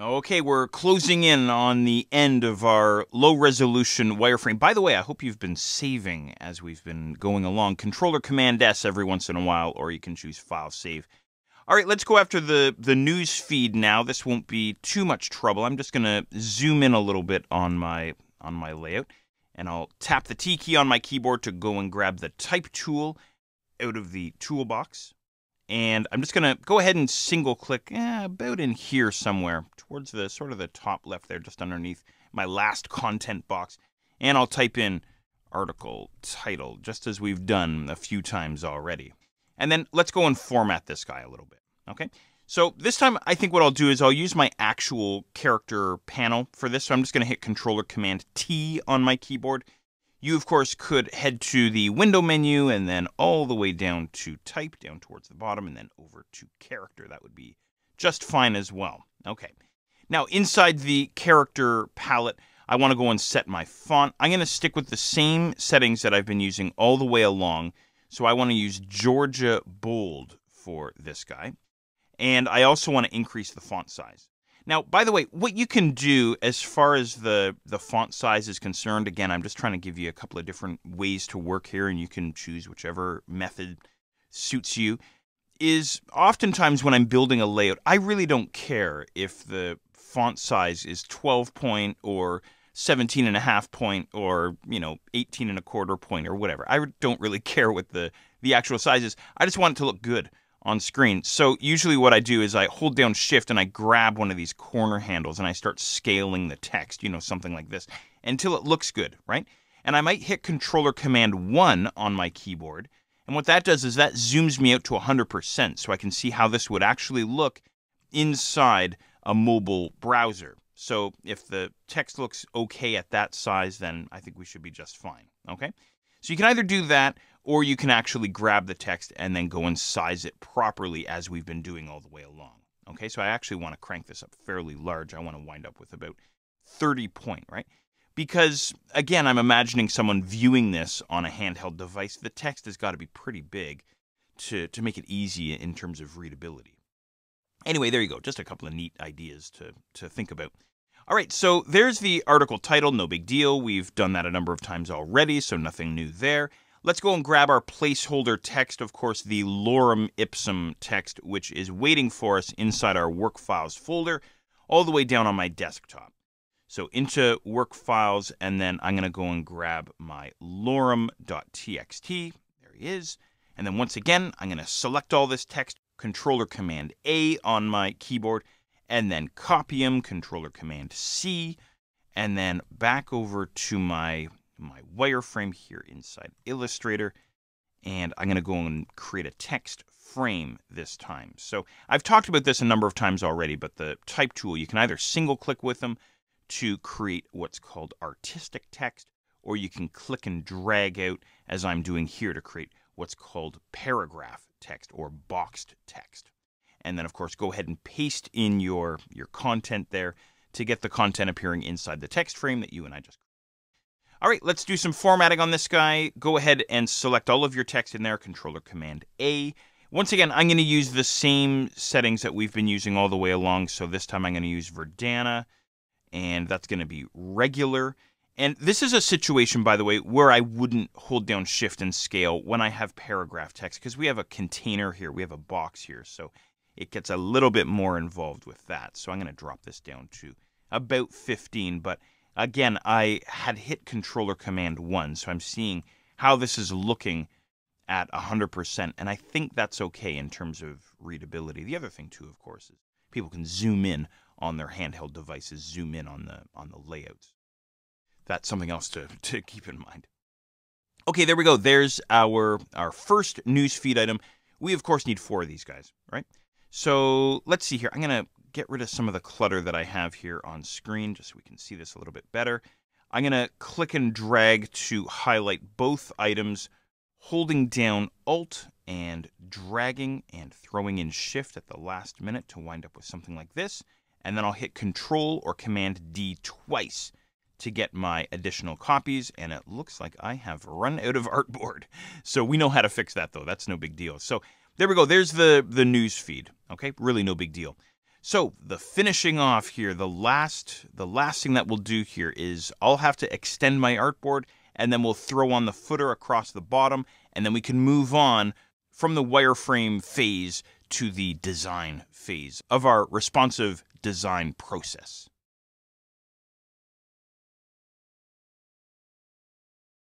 Okay, we're closing in on the end of our low resolution wireframe. By the way, I hope you've been saving as we've been going along. Controller Command S every once in a while, or you can choose File Save. All right, let's go after the, the news feed now. This won't be too much trouble. I'm just going to zoom in a little bit on my, on my layout, and I'll tap the T key on my keyboard to go and grab the Type tool out of the toolbox and I'm just going to go ahead and single click eh, about in here somewhere towards the sort of the top left there, just underneath my last content box. And I'll type in article title, just as we've done a few times already. And then let's go and format this guy a little bit. Okay. So this time I think what I'll do is I'll use my actual character panel for this. So I'm just going to hit Controller Command T on my keyboard you, of course, could head to the window menu and then all the way down to type, down towards the bottom, and then over to character. That would be just fine as well. Okay. Now, inside the character palette, I want to go and set my font. I'm going to stick with the same settings that I've been using all the way along. So I want to use Georgia Bold for this guy. And I also want to increase the font size. Now, by the way, what you can do as far as the, the font size is concerned, again, I'm just trying to give you a couple of different ways to work here, and you can choose whichever method suits you, is oftentimes when I'm building a layout, I really don't care if the font size is 12 point or 17 and a half point or, you know, 18 and a quarter point or whatever. I don't really care what the, the actual size is. I just want it to look good on screen. So usually what I do is I hold down shift and I grab one of these corner handles and I start scaling the text, you know, something like this, until it looks good, right? And I might hit controller command 1 on my keyboard. And what that does is that zooms me out to 100% so I can see how this would actually look inside a mobile browser. So if the text looks okay at that size, then I think we should be just fine, okay? So you can either do that or you can actually grab the text and then go and size it properly as we've been doing all the way along. Okay, so I actually want to crank this up fairly large. I want to wind up with about 30 point, right? Because again, I'm imagining someone viewing this on a handheld device. The text has got to be pretty big to, to make it easy in terms of readability. Anyway, there you go. Just a couple of neat ideas to, to think about all right, so there's the article title, no big deal. We've done that a number of times already, so nothing new there. Let's go and grab our placeholder text, of course, the lorem ipsum text, which is waiting for us inside our work files folder, all the way down on my desktop. So into work files, and then I'm going to go and grab my lorem.txt. There he is. And then once again, I'm going to select all this text, Controller Command A on my keyboard, and then copy them, controller command C, and then back over to my, my wireframe here inside Illustrator. And I'm going to go and create a text frame this time. So I've talked about this a number of times already, but the type tool, you can either single click with them to create what's called artistic text, or you can click and drag out as I'm doing here to create what's called paragraph text or boxed text and then of course go ahead and paste in your, your content there to get the content appearing inside the text frame that you and I just all right, let's do some formatting on this guy. Go ahead and select all of your text in there, Controller Command A. Once again, I'm going to use the same settings that we've been using all the way along. So this time I'm going to use Verdana, and that's going to be regular. And this is a situation, by the way, where I wouldn't hold down Shift and Scale when I have paragraph text because we have a container here, we have a box here. So it gets a little bit more involved with that. So I'm going to drop this down to about 15. But again, I had hit controller command 1, so I'm seeing how this is looking at 100%. And I think that's okay in terms of readability. The other thing, too, of course, is people can zoom in on their handheld devices, zoom in on the, on the layouts. That's something else to, to keep in mind. Okay, there we go. There's our, our first newsfeed item. We, of course, need four of these guys, right? So let's see here. I'm going to get rid of some of the clutter that I have here on screen just so we can see this a little bit better. I'm going to click and drag to highlight both items, holding down Alt and dragging and throwing in Shift at the last minute to wind up with something like this. And then I'll hit Control or Command D twice to get my additional copies, and it looks like I have run out of artboard. So we know how to fix that, though. That's no big deal. So there we go. There's the, the news feed. Okay, really no big deal. So the finishing off here, the last, the last thing that we'll do here is I'll have to extend my artboard and then we'll throw on the footer across the bottom and then we can move on from the wireframe phase to the design phase of our responsive design process.